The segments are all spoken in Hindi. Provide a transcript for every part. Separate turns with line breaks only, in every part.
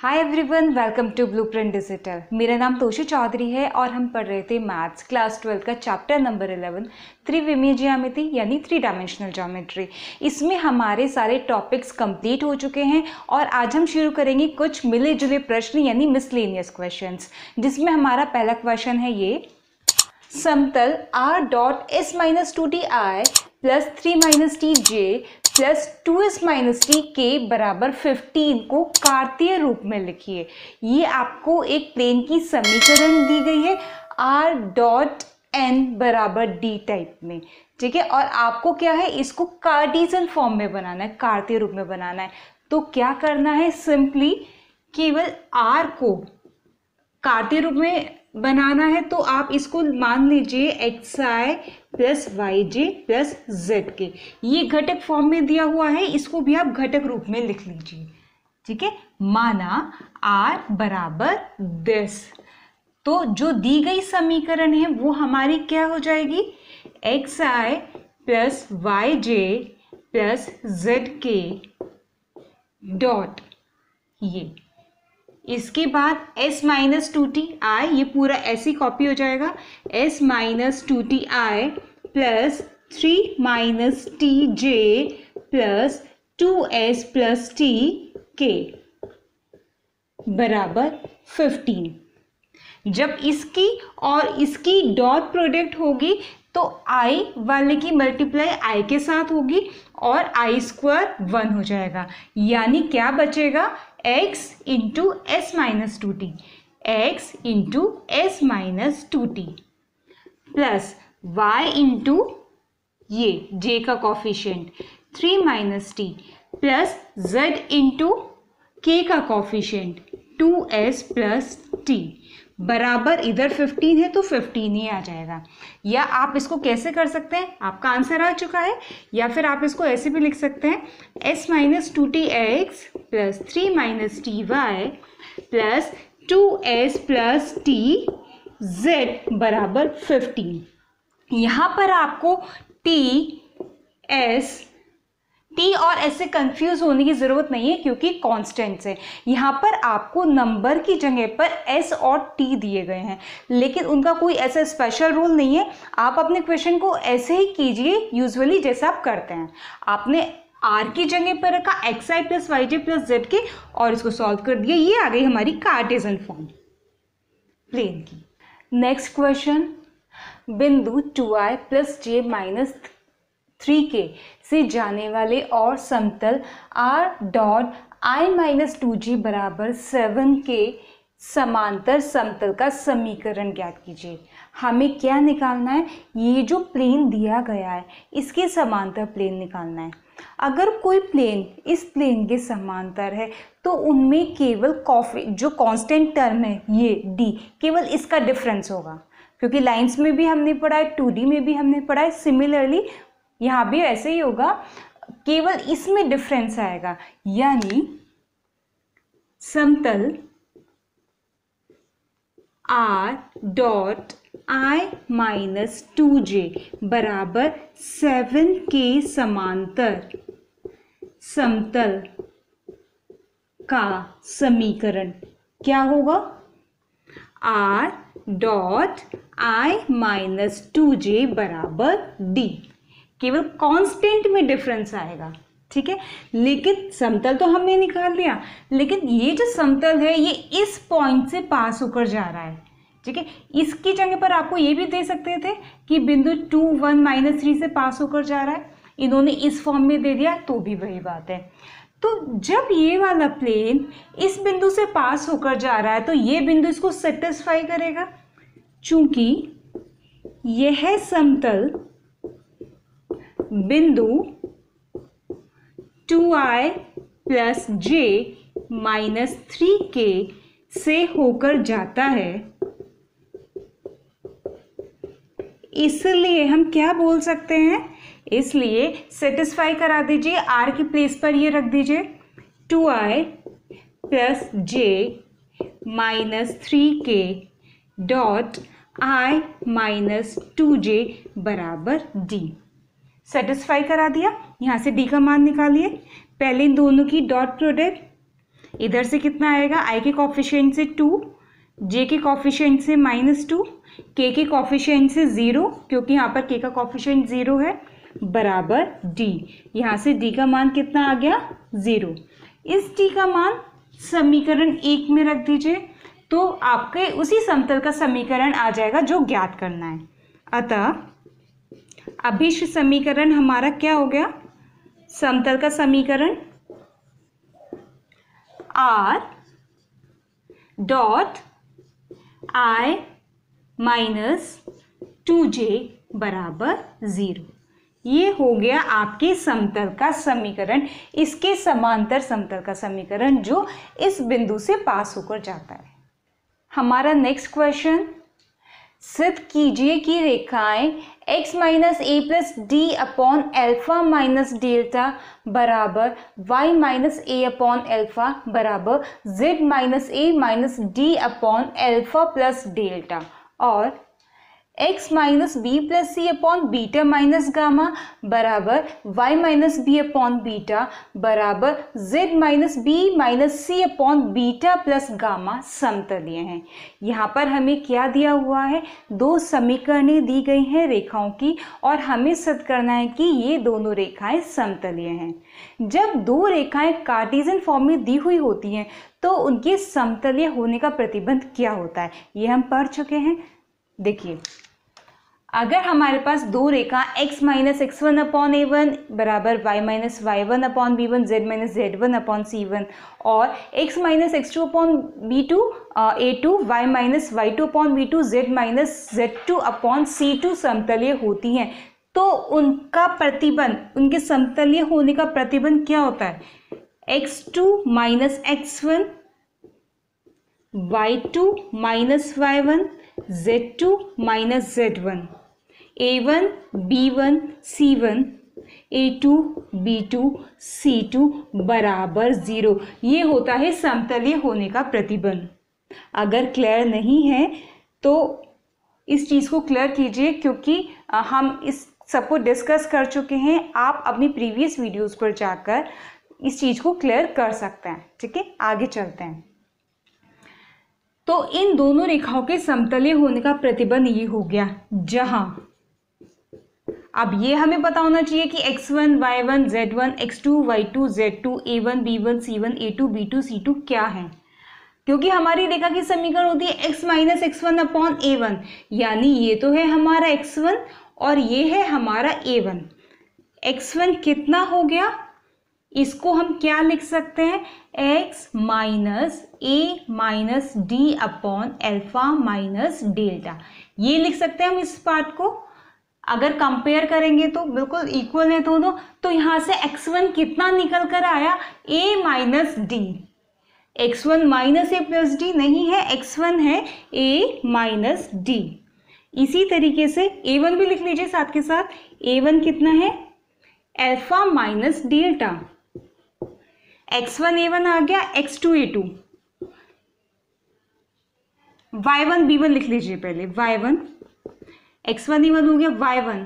hi everyone welcome to blueprint digital मेरा नाम तोशी चौधरी है और हम पढ़ रहे थे मैथ्स क्लास ट्वेल्थ का चैप्टर नंबर इलेवन त्रिविमीय ज्यामिति यानी थ्री डायमेंशनल ज्योमेट्री इसमें हमारे सारे टॉपिक्स कंप्लीट हो चुके हैं और आज हम शुरू करेंगे कुछ मिले जुले प्रश्न यानी मिसलेनियस क्वेश्चंस जिसमें हमारा पहला क्वेश्चन है ये समतल R dot S minus two D I plus three minus T J plus two S minus T के बराबर फिफ्टीन को कार्तीय रूप में लिखिए ये आपको एक प्लेन की समीकरण दी गई है आर डॉट एन बराबर डी टाइप में ठीक है और आपको क्या है इसको कार्टीजन फॉर्म में बनाना है कार्तीय रूप में बनाना है तो क्या करना है सिंपली केवल आर को कार्तीय रूप में बनाना है तो आप इसको मान लीजिए X I plus Y J plus Z K ये घटक फॉर्म में दिया हुआ है इसको भी आप घटक रूप में लिख लीजिए ठीक है माना आर बराबर दस तो जो दी गई समीकरण है वो हमारी क्या हो जाएगी X I plus Y J plus Z K dot ये इसके बाद s minus two T I ये पूरा ऐसी कॉपी हो जाएगा s minus two T I plus three minus T J plus two S plus T के बराबर फिफ्टीन जब इसकी और इसकी डॉट प्रोडक्ट होगी तो आई वाले की मल्टीप्लाई आई के साथ होगी और आई स्क्वायर वन हो जाएगा यानी क्या बचेगा X into S minus two T X into S minus two T plus Y into ये जे का coefficient three minus T plus Z into K का coefficient two S plus T बराबर इधर 15 है तो 15 ही आ जाएगा या आप इसको कैसे कर सकते हैं आपका आंसर आ चुका है या फिर आप इसको ऐसे भी लिख सकते हैं s minus two T X plus three minus T Y plus two S plus T Z बराबर फिफ्टीन यहाँ पर आपको टी एस टी और एस से कंफ्यूज होने की ज़रूरत नहीं है क्योंकि कॉन्स्टेंट है यहाँ पर आपको नंबर की जगह पर एस और टी दिए गए हैं लेकिन उनका कोई ऐसा स्पेशल रूल नहीं है आप अपने क्वेश्चन को ऐसे ही कीजिए यूजुअली जैसा आप करते हैं आपने आर की जगह पर रखा X I plus Y J plus Z K और इसको सॉल्व कर दिया ये आ गई हमारी कार्टेजन फॉर्म प्लेन की नेक्स्ट क्वेश्चन बिंदु two I plus J minus three K से जाने वाले और समतल R dot I minus two J बराबर सेवन के समांतर समतल का समीकरण ज्ञात कीजिए हमें क्या निकालना है ये जो प्लेन दिया गया है इसके समांतर प्लेन निकालना है अगर कोई प्लेन इस प्लेन के समांतर है तो उनमें केवल कॉफी जो कांस्टेंट टर्म है ये डी केवल इसका डिफरेंस होगा क्योंकि लाइंस में भी हमने पढ़ा है टू में भी हमने पढ़ा है सिमिलरली यहाँ भी ऐसे ही होगा केवल इसमें डिफरेंस आएगा यानी समतल R dot I minus two J बराबर सेवन के समांतर समतल का समीकरण क्या होगा R dot I minus two J बराबर डी केवल कांस्टेंट में डिफरेंस आएगा ठीक है लेकिन समतल तो हमने निकाल लिया लेकिन ये जो समतल है ये इस पॉइंट से पास होकर जा रहा है ठीक है इसकी जगह पर आपको ये भी दे सकते थे कि बिंदु टू वन माइनस थ्री से पास होकर जा रहा है इन्होंने इस फॉर्म में दे दिया तो भी वही बात है तो जब ये वाला प्लेन इस बिंदु से पास होकर जा रहा है तो ये बिंदु इसको सेटिस्फाई करेगा चूंकि यह समतल बिंदु two I plus J minus three K से होकर जाता है इसलिए हम क्या बोल सकते हैं इसलिए सेटिस्फाई करा दीजिए आर की प्लेस पर ये रख दीजिए two I plus J minus three K dot I minus two J बराबर डी सेटिस्फाई करा दिया यहाँ से डी का मान निकालिए पहले इन दोनों की डॉट प्रोडक्ट इधर से कितना आएगा आई के कॉफिशियंट से टू जे के कॉफिशेंट से माइनस टू के के कॉफिशेंट से ज़ीरो क्योंकि यहाँ पर के का कॉफिशेंट ज़ीरो है बराबर डी यहाँ से डी का मान कितना आ गया ज़ीरो इस डी का मान समीकरण एक में रख दीजिए तो आपके उसी समतल का समीकरण आ जाएगा जो ज्ञात करना है अतः अभिष्ट समीकरण हमारा क्या हो गया समतल का समीकरण R dot I minus two J बराबर ज़ीरो ये हो गया आपके समतल का समीकरण इसके समांतर समतल का समीकरण जो इस बिंदु से पास होकर जाता है हमारा नेक्स्ट क्वेश्चन सिद्ध कीजिए कि रेखाएं x माइनस ए plus D upon alpha minus delta बराबर y minus A upon alpha बराबर z माइनस ए minus D upon alpha plus delta और X minus B plus C upon beta minus gamma बराबर Y minus B upon beta बराबर Z minus B minus C upon beta plus gamma समतलीय हैं यहाँ पर हमें क्या दिया हुआ है दो समीकरणें दी गई हैं रेखाओं की और हमें सिद्ध करना है कि ये दोनों रेखाएं समतलीय हैं जब दो रेखाएं कार्टिजन फॉर्म में दी हुई होती हैं तो उनके समतलीय होने का प्रतिबंध क्या होता है ये हम पढ़ चुके हैं देखिए अगर हमारे पास दो रेखा x minus x one upon ए वन बराबर Y minus Y one upon B one Z minus Z one upon सी वन और x minus X two upon B two ए two Y minus Y two upon B two Z minus Z two upon C two समतलीय होती हैं तो उनका प्रतिबंध उनके समतलीय होने का प्रतिबंध क्या होता है X two minus x one Y two minus Y one Z two minus Z one A one B one C one A two B two C two बराबर ज़ीरो ये होता है समतल्य होने का प्रतिबंध अगर क्लियर नहीं है तो इस चीज़ को क्लियर कीजिए क्योंकि हम इस सबको डिस्कस कर चुके हैं आप अपनी प्रीवियस वीडियोस पर जाकर इस चीज़ को क्लियर कर सकते हैं ठीक है आगे चलते हैं तो इन दोनों रेखाओं के समतल्य होने का प्रतिबंध ये हो गया जहाँ अब ये हमें पता होना चाहिए कि X one Y one Z one x two Y two Z two A one B one C one A two B two C two क्या है क्योंकि हमारी रेखा की समीकरण होती है x minus x one upon ए वन यानी ये तो है हमारा एक्स वन और ये है हमारा ए वन एक्स वन कितना हो गया इसको हम क्या लिख सकते हैं x माइनस ए minus D upon alpha minus delta ये लिख सकते हैं हम इस पार्ट को अगर कंपेयर करेंगे तो बिल्कुल इक्वल है दोनों तो यहाँ से x1 कितना निकल कर आया a minus d x one minus A plus d नहीं है एक्स वन है ए माइनस डी इसी तरीके से ए वन भी लिख लीजिए साथ के साथ ए वन कितना है alpha minus delta x one ए वन आ गया एक्स टू ए two y one B one लिख लीजिए पहले y one x one e one हो गया y one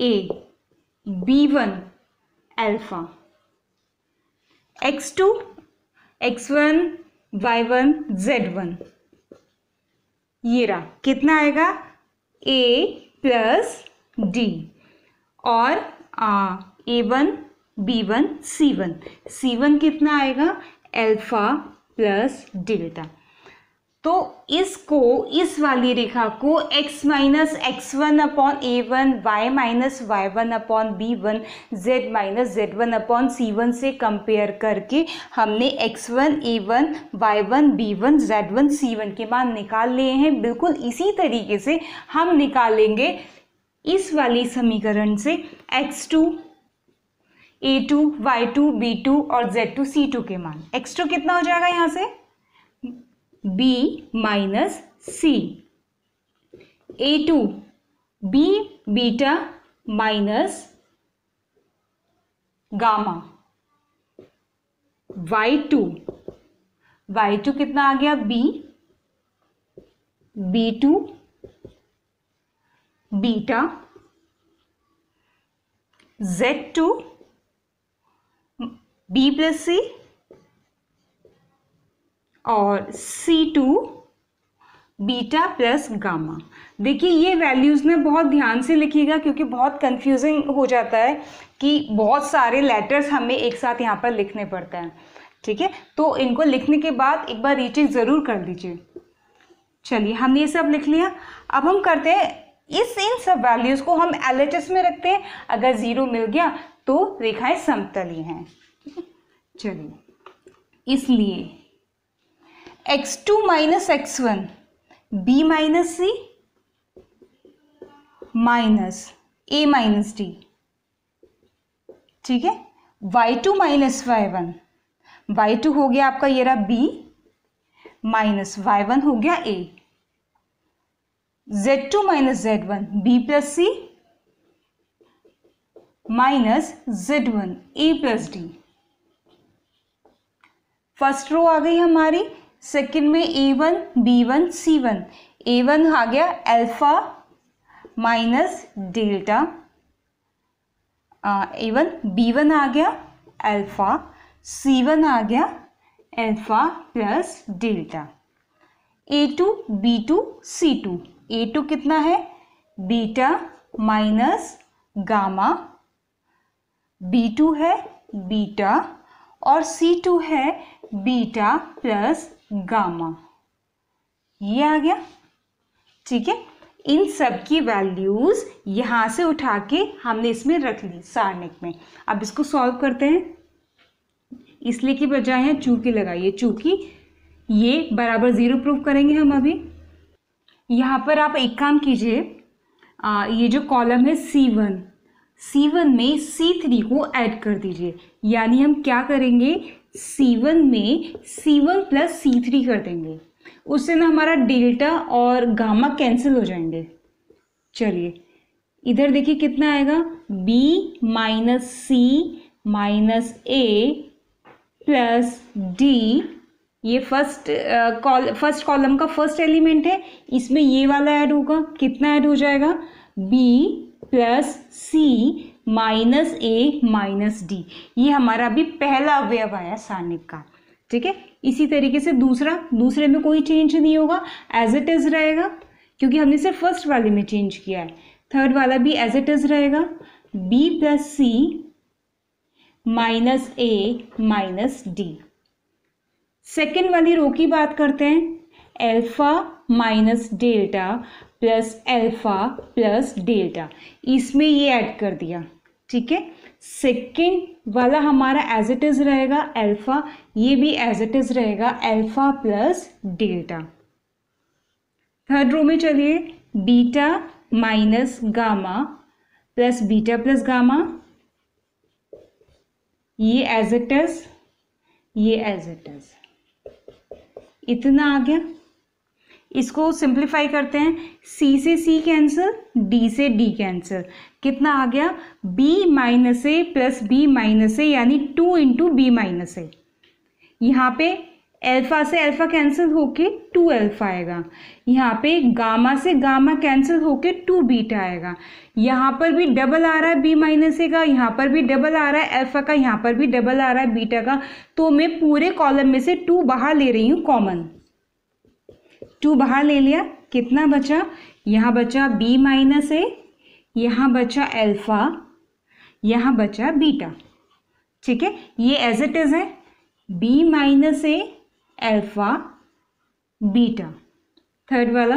a b one alpha x two x one Y one Z one ये रहा कितना आएगा ए प्लस डी और a one B one C one C one कितना आएगा एल्फा प्लस डेल्टा तो इसको इस वाली रेखा को x minus x one upon ए one y minus Y one upon B one Z minus Z one upon सी वन से कंपेयर करके हमने x1 वन ए one Y one B one Z one सी वन के मान निकाल लिए हैं बिल्कुल इसी तरीके से हम निकालेंगे इस वाली समीकरण से x2 टू ए two Y two B two और z2 c2 के मान x2 कितना हो जाएगा यहाँ से b minus c a two b beta minus gamma y two Y two कितना आ गया b b two beta z two b plus c और c two beta plus gamma देखिए ये वैल्यूज़ में बहुत ध्यान से लिखिएगा क्योंकि बहुत कंफ्यूजिंग हो जाता है कि बहुत सारे लेटर्स हमें एक साथ यहाँ पर लिखने पड़ते हैं ठीक है तो इनको लिखने के बाद एक बार रीचेक ज़रूर कर दीजिए चलिए हमने ये सब लिख लिया अब हम करते हैं इस इन सब वैल्यूज़ को हम एल में रखते हैं अगर ज़ीरो मिल गया तो रेखाएं समतली हैं चलिए इसलिए x two minus x one b minus c minus ए माइनस डी ठीक है y two minus Y one Y two हो गया आपका ये रहा बी माइनस वाई वन हो गया a z two minus Z one b plus c minus Z one a plus d first row आ गई हमारी सेकेंड में a one B one C one A one आ गया alpha minus delta a one B one आ गया अल्फा सी वन आ गया alpha plus delta a two B two C two A two कितना है beta minus gamma b two है बीटा और सी टू है बीटा प्लस गामा ये आ गया ठीक है इन सब की वैल्यूज़ यहां से उठा के हमने इसमें रख ली सारनिक में अब इसको सॉल्व करते हैं इसलिए की बजाय है चूकी लगाइए चूकी ये बराबर ज़ीरो प्रूफ करेंगे हम अभी यहां पर आप एक काम कीजिए ये जो कॉलम है सी वन सी वन में सी थ्री को ऐड कर दीजिए यानी हम क्या करेंगे C1 में C1 प्लस सी कर देंगे उससे ना हमारा डेल्टा और गामा कैंसिल हो जाएंगे चलिए इधर देखिए कितना आएगा B माइनस सी माइनस ए प्लस डी ये फर्स्ट कॉल फर्स्ट कॉलम का फर्स्ट एलिमेंट है इसमें ये वाला ऐड होगा कितना ऐड हो जाएगा b प्लस सी माइनस ए माइनस डी ये हमारा अभी पहला अवयव आया सानिक का ठीक है इसी तरीके से दूसरा दूसरे में कोई चेंज नहीं होगा एज इट इज़ रहेगा क्योंकि हमने सिर्फ फर्स्ट वाले में चेंज किया है थर्ड वाला भी एज इट इज़ रहेगा बी प्लस सी माइनस ए माइनस डी सेकेंड वाली रो की बात करते हैं alpha minus delta plus alpha plus delta इसमें ये ऐड कर दिया ठीक है सेकेंड वाला हमारा एज इट इज़ रहेगा एल्फा ये भी एज इट इज़ रहेगा alpha plus delta third row में चलिए beta minus gamma plus beta plus gamma ये एज इट इज़ ये एज इट इज़ इतना आ गया इसको सिंप्लीफाई करते हैं सी से सी कैंसिल डी से डी कैंसिल कितना आ गया b minus A plus b minus a यानी two into b minus a यहाँ पे अल्फ़ा से अल्फ़ा कैंसिल होके टू अल्फ़ा आएगा यहाँ पे गामा से गामा कैंसिल होके टू बीटा आएगा यहाँ पर भी डबल आ रहा है बी माइनस ए का यहाँ पर भी डबल आ रहा है अल्फ़ा का यहाँ पर भी डबल आ रहा है बीटा का तो मैं पूरे कॉलम में से टू बाहर ले रही हूँ कॉमन टू बाहर ले लिया कितना बचा यहाँ बचा बी माइनस ए यहाँ बचा एल्फ़ा यहाँ बचा बीटा ठीक है ये एज इट इज़ है b minus a alpha beta third वाला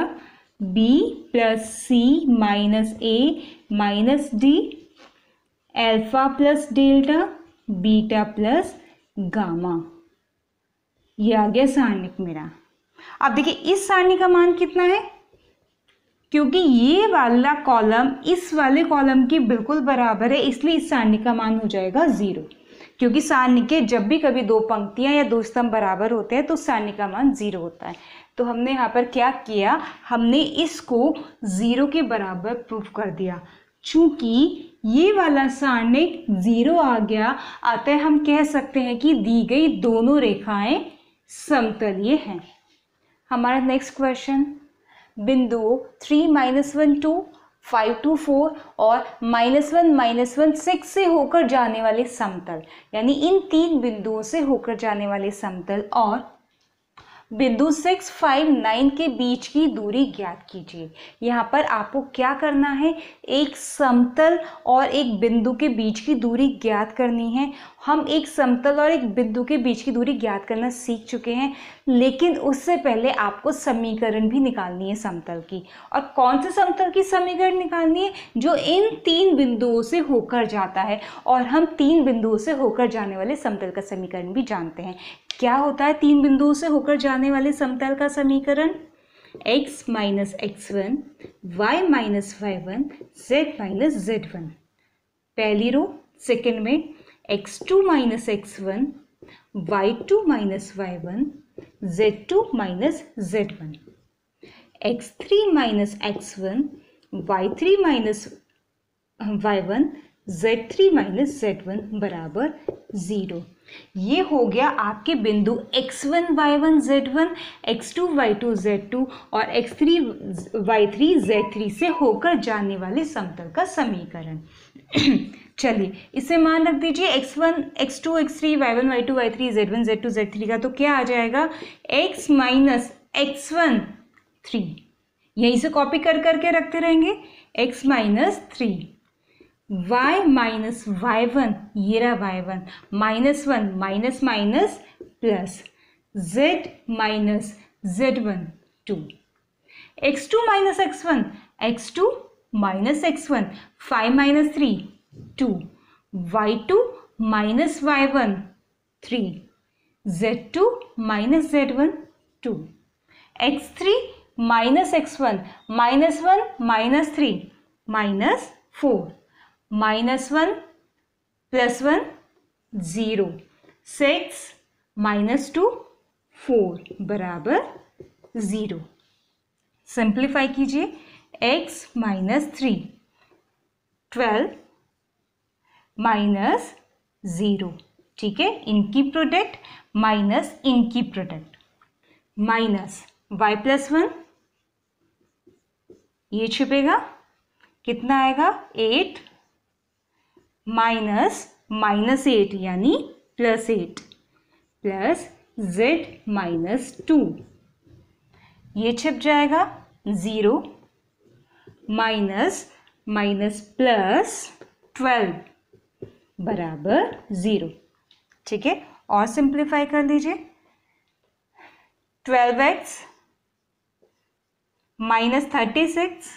बी प्लस सी माइनस ए minus d alpha plus delta beta plus gamma ये आ गया सारणिक मेरा अब देखिए इस सारणी का मान कितना है क्योंकि ये वाला कॉलम इस वाले कॉलम के बिल्कुल बराबर है इसलिए इस सारणी का मान हो जाएगा ज़ीरो क्योंकि सारणी के जब भी कभी दो पंक्तियां या दो स्तंभ बराबर होते हैं तो सारणी का मान ज़ीरो होता है तो हमने यहाँ पर क्या किया हमने इसको ज़ीरो के बराबर प्रूफ कर दिया चूंकि ये वाला सारणी ज़ीरो आ गया अतः हम कह सकते हैं कि दी गई दोनों रेखाएं समतलीय हैं हमारा नेक्स्ट क्वेश्चन बिंदुओं three minus one two five two four और minus one minus one six से होकर जाने वाले समतल यानी इन तीन बिंदुओं से होकर जाने वाले समतल और बिंदु सिक्स फाइव नाइन के बीच की दूरी ज्ञात कीजिए यहाँ पर आपको क्या करना है एक समतल और एक बिंदु के बीच की दूरी ज्ञात करनी है हम एक समतल और एक बिंदु के बीच की दूरी ज्ञात करना सीख चुके हैं लेकिन उससे पहले आपको समीकरण भी निकालनी है समतल की और कौन से समतल की समीकरण निकालनी है जो इन तीन बिंदुओं से होकर जाता है और हम तीन बिंदुओं से होकर जाने वाले समतल का समीकरण भी जानते हैं क्या होता है तीन बिंदुओं से होकर जाने वाले समतल का समीकरण x minus x one y minus Y one Z minus Z one पहली रो सेकेंड में x2 minus x1, y2 minus y1, z2 minus z1, x3 minus x1, y3 minus y1, z3 minus z1 बराबर ज़ीरो ये हो गया आपके बिंदु x1, y1, z1, x2, y2, z2 और x3, y3, z3 से होकर जाने वाले समतल का समीकरण चलिए इसे मान रख दीजिए x one x two x three y one Y two y three z one Z two z three का तो क्या आ जाएगा x minus x one three यहीं से कॉपी कर करके रखते रहेंगे x minus three y minus Y one ये रहा y one minus one minus minus plus z minus Z one two x two minus x one x two minus x one five minus three two Y two minus Y one three z two minus Z one two x three minus x one minus one minus three minus four minus one plus one zero six minus two four बराबर जीरो सिंप्लीफाई कीजिए x minus three twelve minus zero ठीक है इनकी प्रोडक्ट माइनस इनकी product minus y plus one ये छुपेगा कितना आएगा एट माइनस माइनस एट यानी plus eight plus z minus two ये छिप जाएगा zero minus minus plus twelve बराबर ज़ीरो ठीक है और सिंप्लीफाई कर दीजिए twelve x minus thirty six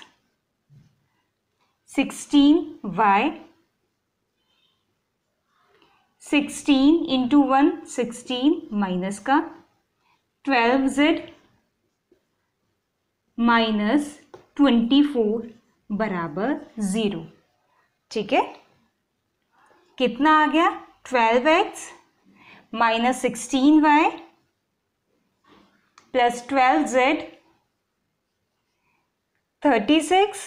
sixteen y sixteen into one sixteen minus का twelve z minus twenty four बराबर ज़ीरो ठीक है कितना आ गया twelve x minus sixteen y plus twelve z thirty six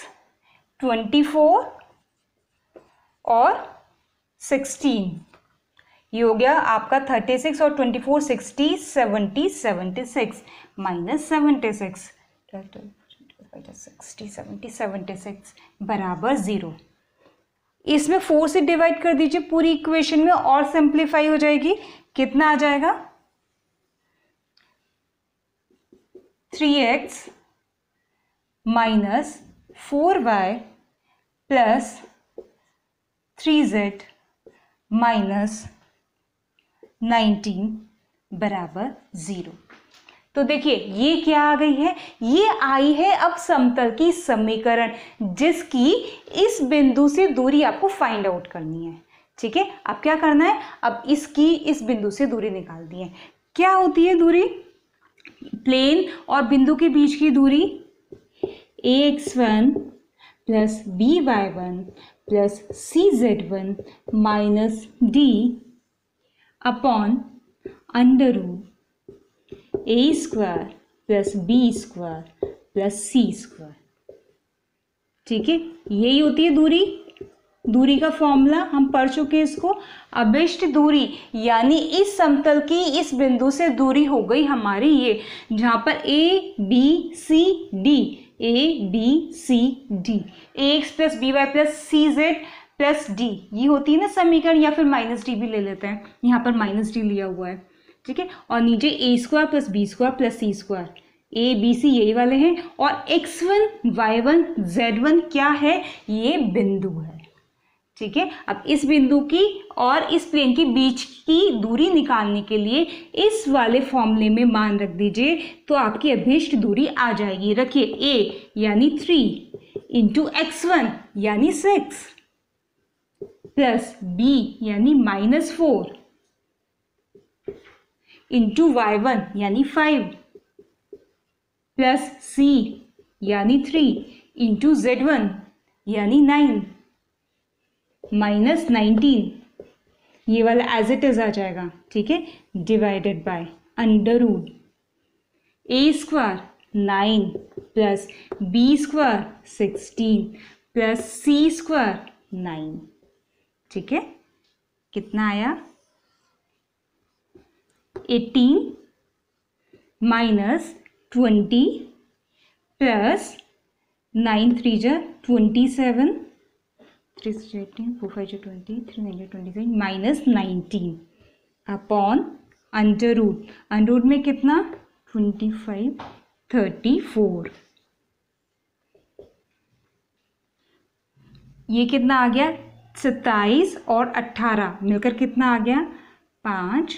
twenty four और सिक्सटीन ये हो गया आपका थर्टी सिक्स और twenty four sixty seventy seventy six minus seventy six sixty seventy seventy six बराबर ज़ीरो इसमें फोर से डिवाइड कर दीजिए पूरी इक्वेशन में और सिंप्लीफाई हो जाएगी कितना आ जाएगा three x minus four y plus three z minus nineteen बराबर ज़ीरो तो देखिए ये क्या आ गई है ये आई है अब समतल की समीकरण जिसकी इस बिंदु से दूरी आपको फाइंड आउट करनी है ठीक है अब क्या करना है अब इसकी इस बिंदु से दूरी निकाल दी है क्या होती है दूरी प्लेन और बिंदु के बीच की दूरी a x one plus b y one plus c z one minus D upon under root a square plus b square plus c square ठीक है यही होती है दूरी दूरी का फॉर्मूला हम पढ़ चुके हैं इसको अभिष्ट दूरी यानी इस समतल की इस बिंदु से दूरी हो गई हमारी ये जहाँ पर a b c d a b c d a x plus b y plus c z plus d ये होती है ना समीकरण या फिर माइनस डी भी ले लेते हैं यहाँ पर माइनस डी लिया हुआ है ठीक है और नीचे a square plus b square plus c square a b c यही वाले हैं और x one Y one Z one क्या है ये बिंदु है ठीक है अब इस बिंदु की और इस प्लेन के बीच की दूरी निकालने के लिए इस वाले फॉर्मूले में मान रख दीजिए तो आपकी अभीष्ट दूरी आ जाएगी रखिए ए यानी थ्री इंटू एक्स वन यानी सिक्स प्लस बी यानी minus four into y one यानी फाइव प्लस सी यानी थ्री इंटू जेड वन यानी नाइन माइनस नाइनटीन ये वाला एज इट इज आ जाएगा ठीक है divided by under root a square nine plus b square sixteen plus c square nine ठीक है कितना आया eighteen minus twenty plus nine three जो twenty seven three three eighteen four five जो ट्वेंटी थ्री नाइन जो twenty seven minus nineteen upon under root under root में कितना ट्वेंटी फाइव थर्टी फोर ये कितना आ गया सत्ताईस और अट्ठारह मिलकर कितना आ गया पाँच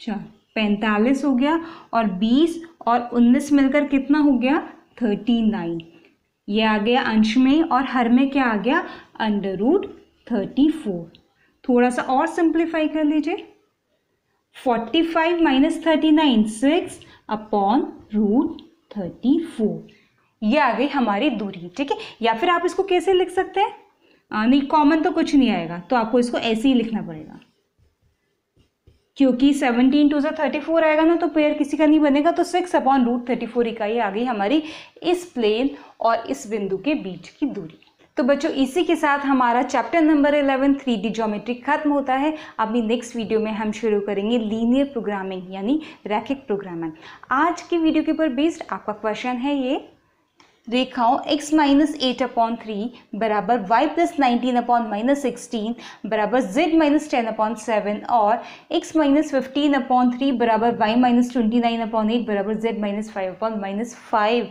चार अच्छा, पैंतालीस हो गया और बीस और उन्नीस मिलकर कितना हो गया थर्टी नाइन ये आ गया अंश में और हर में क्या आ गया अंडर रूट थर्टी फोर थोड़ा सा और सिंप्लीफाई कर लीजिए forty five minus thirty nine six upon root thirty four यह आ गई हमारी दूरी ठीक है या फिर आप इसको कैसे लिख सकते हैं नहीं कॉमन तो कुछ नहीं आएगा तो आपको इसको ऐसे ही लिखना पड़ेगा क्योंकि 17 टू से 34 आएगा ना तो पेयर किसी का नहीं बनेगा तो 6 अपॉन रूट थर्टी इकाई आ गई हमारी इस प्लेन और इस बिंदु के बीच की दूरी तो बच्चों इसी के साथ हमारा chapter number 11 three d geometry खत्म होता है अभी नेक्स्ट वीडियो में हम शुरू करेंगे लीनियर प्रोग्रामिंग यानी रैखिक प्रोग्रामिंग आज की वीडियो के ऊपर बेस्ड आपका क्वेश्चन है ये रेखाओं x minus eight upon three बराबर y plus nineteen upon minus sixteen बराबर z minus ten upon seven और x minus fifteen upon three बराबर y minus twenty nine upon eight बराबर z minus five upon minus five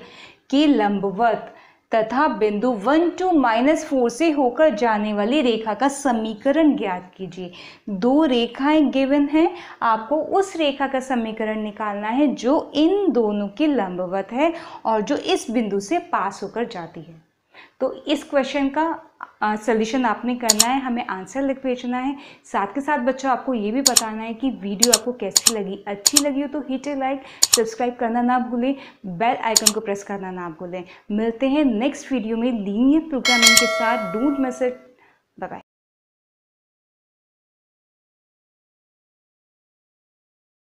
के लंबवत तथा बिंदु वन टू माइनस फोर से होकर जाने वाली रेखा का समीकरण ज्ञात कीजिए दो रेखाएं गिवन हैं आपको उस रेखा का समीकरण निकालना है जो इन दोनों की लंबवत है और जो इस बिंदु से पास होकर जाती है तो इस क्वेश्चन का सोल्यूशन आपने करना है हमें आंसर लिख भेजना है साथ के साथ बच्चों आपको ये भी बताना है कि वीडियो आपको कैसी लगी अच्छी लगी हो तो हिट ए लाइक सब्सक्राइब करना ना भूलें बेल आइकन को प्रेस करना ना भूलें मिलते हैं नेक्स्ट वीडियो में लीनियर प्रोग्रामिंग के साथ डोंट मैसेज